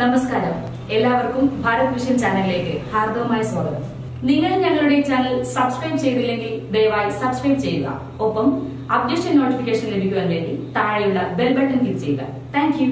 നമസ്കാരം എല്ലാവർക്കും ഭാരത് മിഷൻ ചാനലിലേക്ക് ഹാർദവമായ സ്വാഗതം നിങ്ങൾ ഞങ്ങളുടെ ചാനൽ സബ്സ്ക്രൈബ് ചെയ്തില്ലെങ്കിൽ ദയവായി സബ്സ്ക്രൈബ് ചെയ്യുക ഒപ്പം അപ്ഡേഷൻ നോട്ടിഫിക്കേഷൻ ലഭിക്കുവാൻ വേണ്ടി താഴെയുള്ള ബെൽ ബട്ടൺ ക്ലിക്ക് ചെയ്യുക താങ്ക്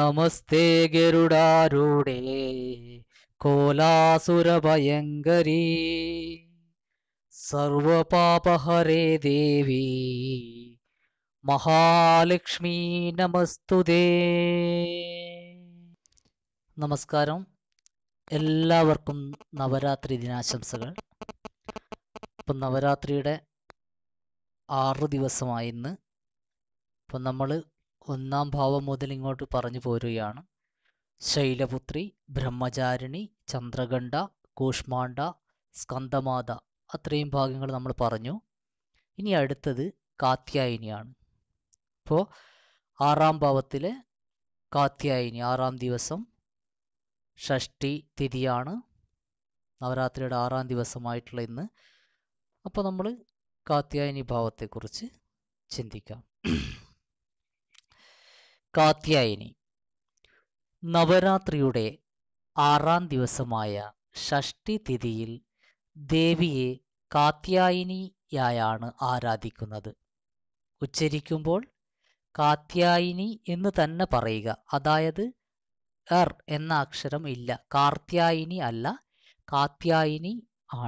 നമസ്തേ ഗരുഡാരൂഢേ കോലാസുര ഭയങ്കരീ സർവപാപഹരേ ദേവി മഹാലക്ഷ്മി നമസ്തുതേ നമസ്കാരം എല്ലാവർക്കും നവരാത്രി ദിനാശംസകൾ ഇപ്പം നവരാത്രിയുടെ ആറ് ദിവസമായി ഇന്ന് ഇപ്പം നമ്മൾ ഒന്നാം ഭാവം മുതൽ ഇങ്ങോട്ട് പറഞ്ഞു പോരുകയാണ് ശൈലപുത്രി ബ്രഹ്മചാരിണി ചന്ദ്രഗണ്ഡ കൂഷ്മാണ്ഡ സ്കന്ധമാത അത്രയും ഭാഗങ്ങൾ നമ്മൾ പറഞ്ഞു ഇനി അടുത്തത് കാത്യായനിയാണ് അപ്പോൾ ആറാം ഭാവത്തിലെ കാത്യായനി ആറാം ദിവസം ഷഷ്ടി തിഥിയാണ് നവരാത്രിയുടെ ആറാം ദിവസമായിട്ടുള്ള ഇന്ന് അപ്പോൾ നമ്മൾ കാത്യായനി ഭാവത്തെക്കുറിച്ച് ചിന്തിക്കാം കാത്യായനി നവരാത്രിയുടെ ആറാം ദിവസമായ ഷഷ്ടി തിഥിയിൽ ദേവിയെ കാത്യായനിയായാണ് ആരാധിക്കുന്നത് ഉച്ചരിക്കുമ്പോൾ കാത്യായനി എന്ന് തന്നെ പറയുക അതായത് എർ എന്ന അക്ഷരം ഇല്ല കാർത്യായനി അല്ല കാത്യായനി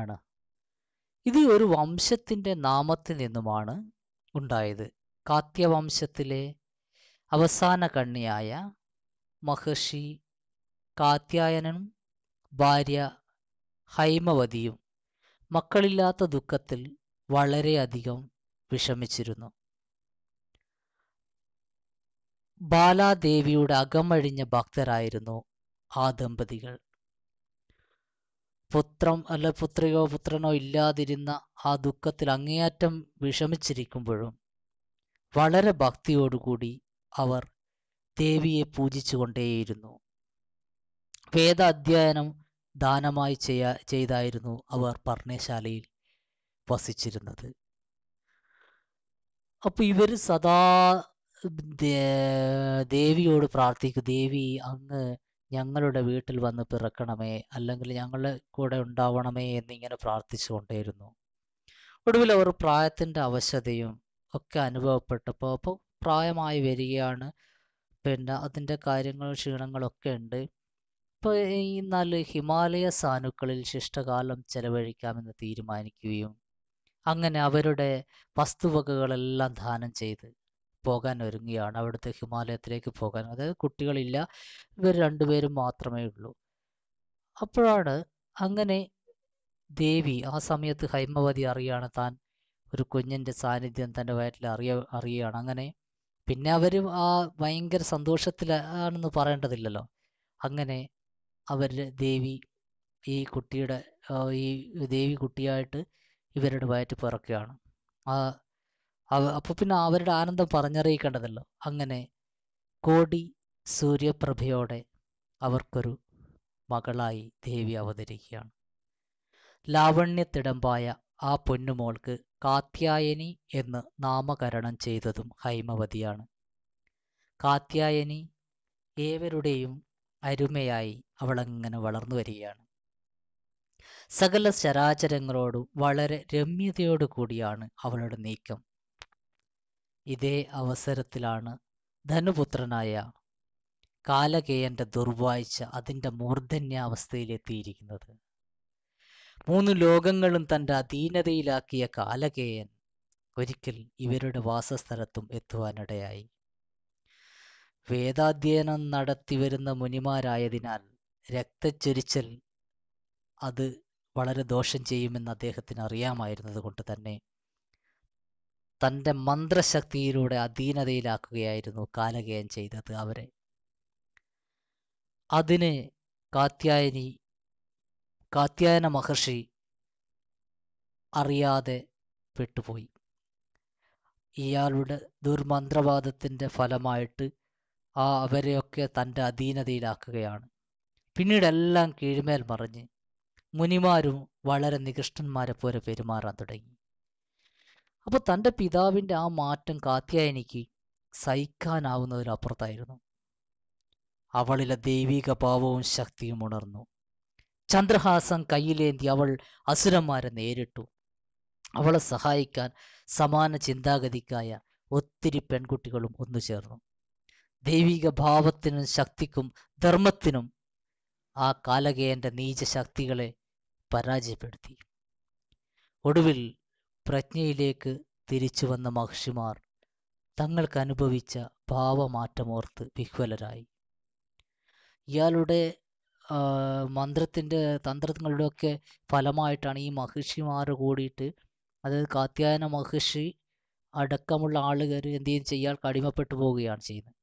ആണ് ഇത് ഒരു വംശത്തിൻ്റെ നാമത്തിൽ നിന്നുമാണ് ഉണ്ടായത് കാത്യവംശത്തിലെ അവസാന കണ്ണിയായ മഹർഷി കാത്യായനും ഭാര്യ ഹൈമവതിയും മക്കളില്ലാത്ത ദുഃഖത്തിൽ വളരെയധികം വിഷമിച്ചിരുന്നു ബാലാദേവിയുടെ അകമഴിഞ്ഞ ഭക്തരായിരുന്നു ആ ദമ്പതികൾ പുത്രം അല്ല പുത്രിയോ പുത്രനോ ഇല്ലാതിരുന്ന ആ ദുഃഖത്തിൽ അങ്ങേയറ്റം വിഷമിച്ചിരിക്കുമ്പോഴും വളരെ ഭക്തിയോടുകൂടി അവർ ദേവിയെ പൂജിച്ചുകൊണ്ടേയിരുന്നു വേദ അധ്യയനം ദാനമായി ചെയ്യാ ചെയ്തായിരുന്നു അവർ പർണശാലയിൽ വസിച്ചിരുന്നത് അപ്പോൾ ഇവർ സദാ ദേവിയോട് പ്രാർത്ഥിക്കും ദേവി അങ്ങ് ഞങ്ങളുടെ വീട്ടിൽ വന്ന് പിറക്കണമേ അല്ലെങ്കിൽ ഞങ്ങളുടെ കൂടെ ഉണ്ടാവണമേ എന്നിങ്ങനെ പ്രാർത്ഥിച്ചുകൊണ്ടേയിരുന്നു ഒടുവിൽ അവർ പ്രായത്തിൻ്റെ അവശതയും ഒക്കെ അനുഭവപ്പെട്ടപ്പോൾ അപ്പോൾ പ്രായമായി വരികയാണ് പിന്നെ അതിൻ്റെ കാര്യങ്ങൾ ക്ഷീണങ്ങളൊക്കെ ഉണ്ട് പയ്യുന്നാല് ഹിമാലയ സാനുക്കളിൽ ശിഷ്ടകാലം ചെലവഴിക്കാമെന്ന് തീരുമാനിക്കുകയും അങ്ങനെ അവരുടെ വസ്തുവകകളെല്ലാം ദാനം ചെയ്ത് പോകാൻ ഒരുങ്ങുകയാണ് അവിടുത്തെ ഹിമാലയത്തിലേക്ക് പോകാൻ അതായത് കുട്ടികളില്ല ഇവർ രണ്ടുപേരും മാത്രമേ ഉള്ളൂ അപ്പോഴാണ് അങ്ങനെ ദേവി ആ സമയത്ത് ഹൈമവതി അറിയാണ് താൻ ഒരു കുഞ്ഞിൻ്റെ സാന്നിധ്യം തൻ്റെ വയറ്റിൽ അറിയ അറിയുകയാണ് അങ്ങനെ പിന്നെ അവർ ആ ഭയങ്കര സന്തോഷത്തിലാണെന്ന് പറയേണ്ടതില്ലല്ലോ അങ്ങനെ അവരുടെ ദേവി ഈ കുട്ടിയുടെ ഈ ദേവി കുട്ടിയായിട്ട് ഇവരുടെ വയറ്റ് പിറക്കുകയാണ് ആ അപ്പോൾ പിന്നെ അവരുടെ ആനന്ദം പറഞ്ഞറിയിക്കേണ്ടതല്ലോ അങ്ങനെ കോടി സൂര്യപ്രഭയോടെ അവർക്കൊരു മകളായി ദേവി അവതരിക്കുകയാണ് ലാവണ്യത്തിടമ്പായ ആ പൊന്നുമോൾക്ക് കാത്യായനി എന്ന് നാമകരണം ചെയ്തതും ഹൈമവതിയാണ് കാത്യായനി ഏവരുടെയും അരുമയായി അവളങ്ങനെ വളർന്നു വരികയാണ് സകല ചരാചരങ്ങളോടും വളരെ രമ്യതയോടു കൂടിയാണ് അവളുടെ നീക്കം ഇതേ അവസരത്തിലാണ് ധനുപുത്രനായ കാലകേയന്റെ ദുർവാഴ്ച അതിൻ്റെ മൂർധന്യാവസ്ഥയിലെത്തിയിരിക്കുന്നത് മൂന്ന് ലോകങ്ങളും തൻ്റെ അധീനതയിലാക്കിയ കാലകേയൻ ഒരിക്കൽ ഇവരുടെ വാസസ്ഥലത്തും എത്തുവാനിടയായി വേദാധ്യയനം നടത്തിവരുന്ന മുനിമാരായതിനാൽ രക്തച്ചൊരിച്ചൽ അത് വളരെ ദോഷം ചെയ്യുമെന്ന് അദ്ദേഹത്തിന് അറിയാമായിരുന്നത് കൊണ്ട് തന്നെ തൻ്റെ മന്ത്രശക്തിയിലൂടെ അധീനതയിലാക്കുകയായിരുന്നു കാലകേയം ചെയ്തത് അവരെ അതിന് കാത്യായനി കാത്യായന മഹർഷി അറിയാതെ പെട്ടുപോയി ഇയാളുടെ ദുർമന്ത്രവാദത്തിൻ്റെ ഫലമായിട്ട് ആ അവരെയൊക്കെ തൻ്റെ അധീനതയിലാക്കുകയാണ് പിന്നീട് എല്ലാം കീഴ്മേൽ മറിഞ്ഞ് മുനിമാരും വളരെ നികൃഷ്ടന്മാരെ പോലെ പെരുമാറാൻ തുടങ്ങി അപ്പോൾ തൻ്റെ പിതാവിൻ്റെ ആ മാറ്റം കാത്യായനിക്ക് സഹിക്കാനാവുന്നതിനപ്പുറത്തായിരുന്നു അവളിലെ ദൈവിക ഭാവവും ശക്തിയും ഉണർന്നു ചന്ദ്രഹാസം കയ്യിലേന്തി അവൾ അസുരന്മാരെ നേരിട്ടു അവളെ സഹായിക്കാൻ സമാന ചിന്താഗതിക്കായ ഒത്തിരി പെൺകുട്ടികളും ഒന്നു ചേർന്നു ദൈവിക ഭാവത്തിനും ശക്തിക്കും ധർമ്മത്തിനും ആ നീച ശക്തികളെ പരാജയപ്പെടുത്തി ഒടുവിൽ പ്രജ്ഞയിലേക്ക് തിരിച്ചു വന്ന മഹർഷിമാർ തങ്ങൾക്ക് അനുഭവിച്ച ഭാവമാറ്റമോർത്ത് വിഹ്വലരായി ഇയാളുടെ മന്ത്രത്തിൻ്റെ തന്ത്രങ്ങളുടെയൊക്കെ ഫലമായിട്ടാണ് ഈ മഹർഷിമാർ കൂടിയിട്ട് അതായത് കാത്യായന മഹർഷി അടക്കമുള്ള ആളുകൾ എന്തു ചെയ്യും ഇയാൾക്ക് അടിമപ്പെട്ടു പോവുകയാണ് ചെയ്യുന്നത്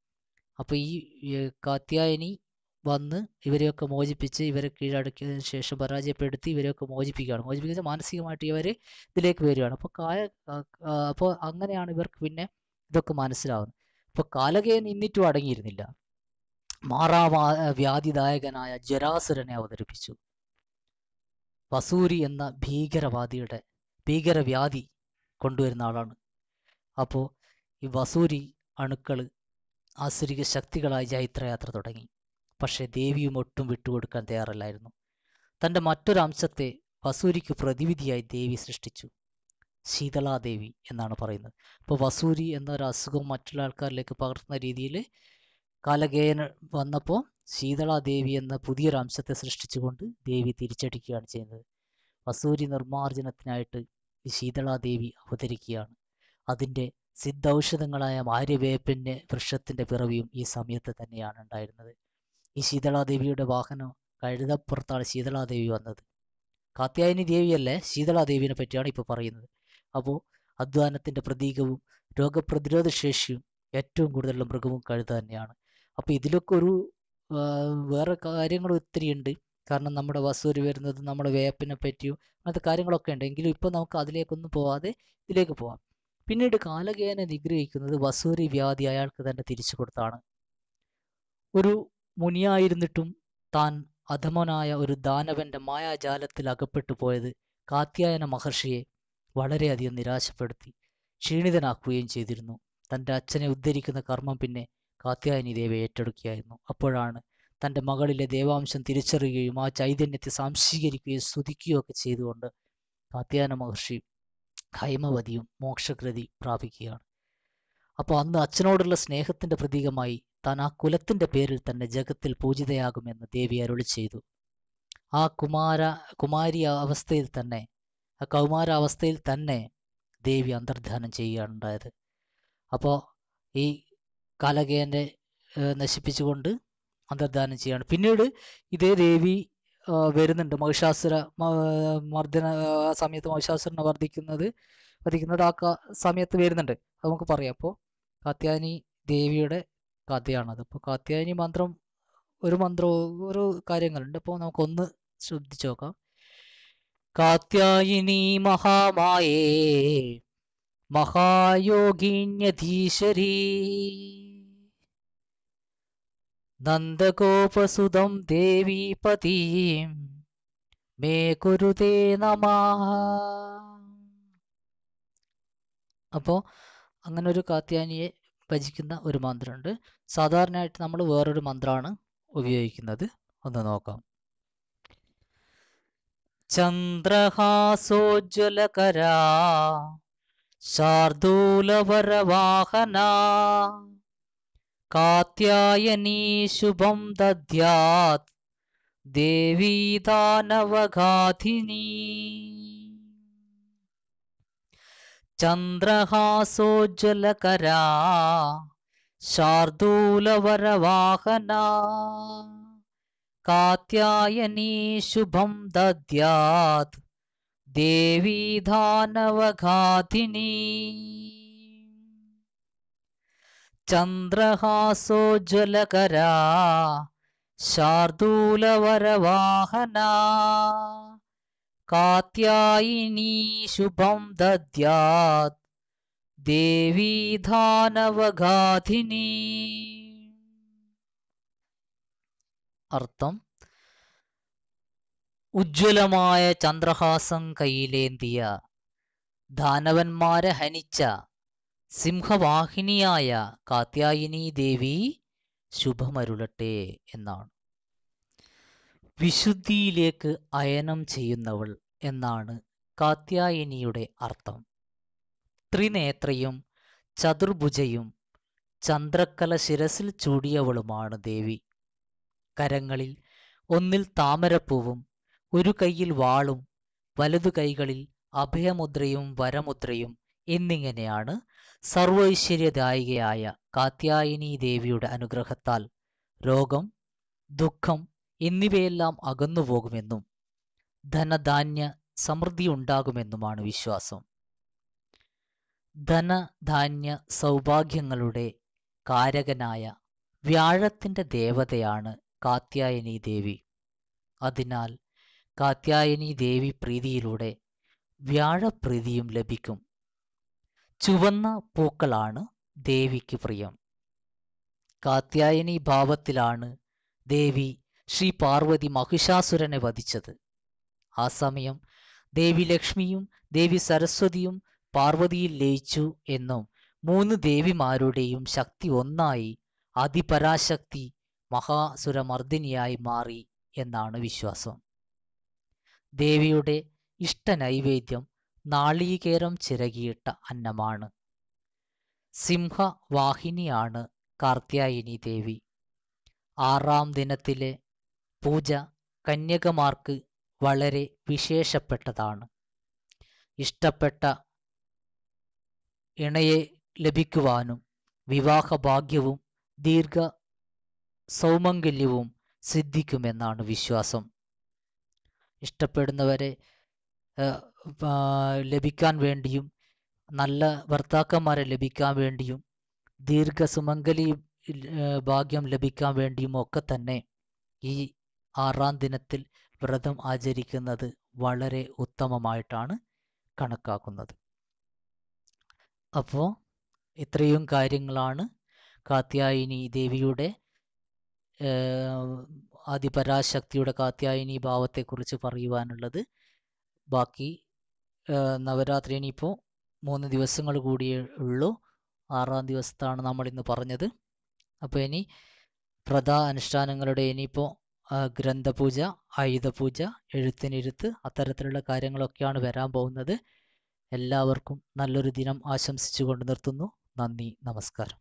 അപ്പോൾ ഈ കാത്യായനി വന്ന് ഇവരെയൊക്കെ മോചിപ്പിച്ച് ഇവരെ കീഴടക്കിയതിനു ശേഷം പരാജയപ്പെടുത്തി ഇവരെയൊക്കെ മോചിപ്പിക്കുകയാണ് മോചിപ്പിക്കുന്ന മാനസികമായിട്ട് ഇവരെ ഇതിലേക്ക് വരികയാണ് അപ്പോൾ കായ അപ്പോൾ അങ്ങനെയാണ് ഇവർക്ക് പിന്നെ ഇതൊക്കെ മനസ്സിലാവുന്നത് അപ്പോൾ കാലകയൻ ഇന്നിട്ടും അടങ്ങിയിരുന്നില്ല മാറാവാ വ്യാധിദായകനായ ജരാസുരനെ അവതരിപ്പിച്ചു വസൂരി എന്ന ഭീകരവാദിയുടെ ഭീകരവ്യാധി കൊണ്ടുവരുന്ന ആളാണ് അപ്പോൾ ഈ വസൂരി അണുക്കള് ആസുരിക ശക്തികളായി ജൈത്രയാത്ര തുടങ്ങി പക്ഷേ ദേവിയും ഒട്ടും വിട്ടുകൊടുക്കാൻ തയ്യാറല്ലായിരുന്നു തൻ്റെ മറ്റൊരു അംശത്തെ വസൂരിക്ക് പ്രതിവിധിയായി ദേവി സൃഷ്ടിച്ചു ശീതളാദേവി എന്നാണ് പറയുന്നത് ഇപ്പോൾ വസൂരി എന്നൊരു അസുഖം മറ്റുള്ള ആൾക്കാരിലേക്ക് പകർത്തുന്ന രീതിയിൽ കാലഗേയൻ വന്നപ്പോൾ ശീതളാദേവി എന്ന പുതിയൊരു അംശത്തെ സൃഷ്ടിച്ചുകൊണ്ട് ദേവി തിരിച്ചടിക്കുകയാണ് ചെയ്യുന്നത് വസൂരി നിർമ്മാർജ്ജനത്തിനായിട്ട് ഈ ശീതളാദേവി അവതരിക്കുകയാണ് അതിൻ്റെ സിദ്ധൌഷധങ്ങളായ ആര്യവേപ്പിൻ്റെ വൃക്ഷത്തിൻ്റെ പിറവിയും ഈ സമയത്ത് തന്നെയാണ് ഉണ്ടായിരുന്നത് ഈ ശീതളാദേവിയുടെ വാഹനം കഴുതപ്പുറത്താണ് ശീതളാദേവി വന്നത് കാത്യായനി ദേവിയല്ലേ ശീതളാദേവിനെ പറ്റിയാണ് ഇപ്പോൾ പറയുന്നത് അപ്പോൾ അധ്വാനത്തിൻ്റെ പ്രതീകവും രോഗപ്രതിരോധ ശേഷിയും ഏറ്റവും കൂടുതലുള്ള മൃഗവും കഴുത തന്നെയാണ് അപ്പോൾ ഇതിലൊക്കെ ഒരു വേറെ കാര്യങ്ങൾ ഉണ്ട് കാരണം നമ്മുടെ വസൂരി വരുന്നത് നമ്മുടെ വേപ്പിനെ പറ്റിയും അങ്ങനത്തെ കാര്യങ്ങളൊക്കെ ഉണ്ട് എങ്കിലും ഇപ്പോൾ നമുക്ക് അതിലേക്കൊന്നും പോവാതെ ഇതിലേക്ക് പോവാം പിന്നീട് കാലകേന നിഗ്രഹിക്കുന്നത് വസൂരി വ്യാധി അയാൾക്ക് തന്നെ തിരിച്ചു കൊടുത്താണ് ഒരു മുനിയായിരുന്നിട്ടും താൻ അധമനായ ഒരു ദാനവന്റെ മായാജാലത്തിൽ അകപ്പെട്ടു പോയത് കാത്യായന മഹർഷിയെ വളരെയധികം നിരാശപ്പെടുത്തി ക്ഷീണിതനാക്കുകയും ചെയ്തിരുന്നു തൻ്റെ അച്ഛനെ ഉദ്ധരിക്കുന്ന കർമ്മം പിന്നെ കാത്യായനി ദേവി ഏറ്റെടുക്കുകയായിരുന്നു അപ്പോഴാണ് തൻ്റെ മകളിലെ ദേവാംശം തിരിച്ചറിയുകയും ആ ചൈതന്യത്തെ സംശീകരിക്കുകയും സ്തുതിക്കുകയും ഒക്കെ ചെയ്തുകൊണ്ട് കാത്യായന മഹർഷി കൈമവതിയും മോക്ഷകൃതി പ്രാപിക്കുകയാണ് അപ്പോൾ അന്ന് അച്ഛനോടുള്ള സ്നേഹത്തിന്റെ പ്രതീകമായി താൻ ആ കുലത്തിന്റെ പേരിൽ തന്നെ ജഗത്തിൽ പൂജിതയാകുമെന്ന് ദേവി അരുളി ചെയ്തു ആ കുമാര കുമാരി അവസ്ഥയിൽ തന്നെ ആ കൗമാര അവസ്ഥയിൽ തന്നെ ദേവി അന്തർധാനം ചെയ്യുകയാണ് ഉണ്ടായത് അപ്പോൾ ഈ കാലകേയൻ്റെ നശിപ്പിച്ചുകൊണ്ട് അന്തർധാനം ചെയ്യുകയാണ് പിന്നീട് ഇതേ ദേവി വരുന്നുണ്ട് മഹിഷാസുര മർദ്ദന സമയത്ത് മഹിഷാസുരനെ വർദ്ധിക്കുന്നത് വർദ്ധിക്കുന്നത് ആ സമയത്ത് വരുന്നുണ്ട് അത് നമുക്ക് പറയാം അപ്പോൾ കാത്യാനി ദേവിയുടെ കഥയാണത് അപ്പോൾ കാത്യാനി മന്ത്രം ഒരു മന്ത്രവും ഒരു കാര്യങ്ങളുണ്ട് അപ്പോൾ നമുക്കൊന്ന് ശ്രദ്ധിച്ചു നോക്കാം കാത്യായിനി മഹാമായേ മഹായോഗിന്യധീശ്വരീ നന്ദഗോപസുതം ദേവി മേ കുരുതേ നമ അപ്പോൾ അങ്ങനെ ഒരു കാത്യാനിയെ ഭജിക്കുന്ന ഒരു മന്ത്രമുണ്ട് സാധാരണയായിട്ട് നമ്മൾ വേറൊരു മന്ത്രമാണ് ഉപയോഗിക്കുന്നത് ഒന്ന് നോക്കാം ചന്ദ്രഹാസോജ്വലകരാ कात्यायनी शुभं दद्यात् देवी दानवघाथिनी चन्द्रहासोज्ज्वलकरा शार्दूलवरवाहना कात्यायनी शुभं दद्यात् देवी दानवघाथिनी चन्द्रहासोज्ज्वलकरा शार्दूलवरवाहना कात्यायिनी शुभं दद्यात् देवी धानवगाधिनी अर्थम् उज्ज्वलमाय चन्द्रहासं कैलेन्द्रिय दानवन्मार हनिच्चा സിംഹവാഹിനിയായ കാത്യായനി ദേവി ശുഭമരുളട്ടെ എന്നാണ് വിശുദ്ധിയിലേക്ക് അയനം ചെയ്യുന്നവൾ എന്നാണ് കാത്യായനിയുടെ അർത്ഥം ത്രിനേത്രയും ചതുർഭുജയും ചന്ദ്രക്കല ശിരസിൽ ചൂടിയവളുമാണ് ദേവി കരങ്ങളിൽ ഒന്നിൽ താമരപ്പൂവും ഒരു കൈയിൽ വാളും വലതു കൈകളിൽ അഭയമുദ്രയും വരമുദ്രയും എന്നിങ്ങനെയാണ് സർവൈശ്വര്യദായികയായ കാത്യായനി ദേവിയുടെ അനുഗ്രഹത്താൽ രോഗം ദുഃഖം എന്നിവയെല്ലാം അകന്നുപോകുമെന്നും ധനധാന്യ സമൃദ്ധി ഉണ്ടാകുമെന്നുമാണ് വിശ്വാസം ധനധാന്യ സൗഭാഗ്യങ്ങളുടെ കാരകനായ വ്യാഴത്തിൻ്റെ ദേവതയാണ് കാത്യായനി ദേവി അതിനാൽ കാത്യായനി ദേവി പ്രീതിയിലൂടെ വ്യാഴപ്രീതിയും ലഭിക്കും ചുവന്ന പൂക്കളാണ് ദേവിക്ക് പ്രിയം കാത്യായനി ഭാവത്തിലാണ് ദേവി ശ്രീ പാർവതി മഹിഷാസുരനെ വധിച്ചത് ആ സമയം ദേവി ലക്ഷ്മിയും ദേവി സരസ്വതിയും പാർവതിയിൽ ലയിച്ചു എന്നും മൂന്ന് ദേവിമാരുടെയും ശക്തി ഒന്നായി അതിപരാശക്തി മഹാസുരമർദ്ദിനിയായി മാറി എന്നാണ് വിശ്വാസം ദേവിയുടെ ഇഷ്ട നൈവേദ്യം നാളീകേരം ചിരകിയിട്ട അന്നമാണ് സിംഹവാഹിനിയാണ് കാർത്യായനി ദേവി ആറാം ദിനത്തിലെ പൂജ കന്യകമാർക്ക് വളരെ വിശേഷപ്പെട്ടതാണ് ഇഷ്ടപ്പെട്ട ഇണയെ ലഭിക്കുവാനും വിവാഹഭാഗ്യവും ദീർഘ സൗമംഗല്യവും സിദ്ധിക്കുമെന്നാണ് വിശ്വാസം ഇഷ്ടപ്പെടുന്നവരെ ലഭിക്കാൻ വേണ്ടിയും നല്ല ഭർത്താക്കന്മാരെ ലഭിക്കാൻ വേണ്ടിയും ദീർഘ സുമംഗലി ഭാഗ്യം ലഭിക്കാൻ വേണ്ടിയും ഒക്കെ തന്നെ ഈ ആറാം ദിനത്തിൽ വ്രതം ആചരിക്കുന്നത് വളരെ ഉത്തമമായിട്ടാണ് കണക്കാക്കുന്നത് അപ്പോൾ ഇത്രയും കാര്യങ്ങളാണ് കാത്യായനി ദേവിയുടെ ആദിപരാശക്തിയുടെ കാത്യായനി ഭാവത്തെക്കുറിച്ച് പറയുവാനുള്ളത് ബാക്കി നവരാത്രി ഇനിയിപ്പോൾ മൂന്ന് ദിവസങ്ങൾ കൂടിയേ ഉള്ളൂ ആറാം ദിവസത്താണ് നമ്മൾ ഇന്ന് പറഞ്ഞത് അപ്പോൾ ഇനി പ്രധാ അനുഷ്ഠാനങ്ങളുടെ ഇനിയിപ്പോൾ ഗ്രന്ഥപൂജ ആയുധപൂജ എഴുത്തിനിരുത്ത് അത്തരത്തിലുള്ള കാര്യങ്ങളൊക്കെയാണ് വരാൻ പോകുന്നത് എല്ലാവർക്കും നല്ലൊരു ദിനം ആശംസിച്ചുകൊണ്ട് നിർത്തുന്നു നന്ദി നമസ്കാരം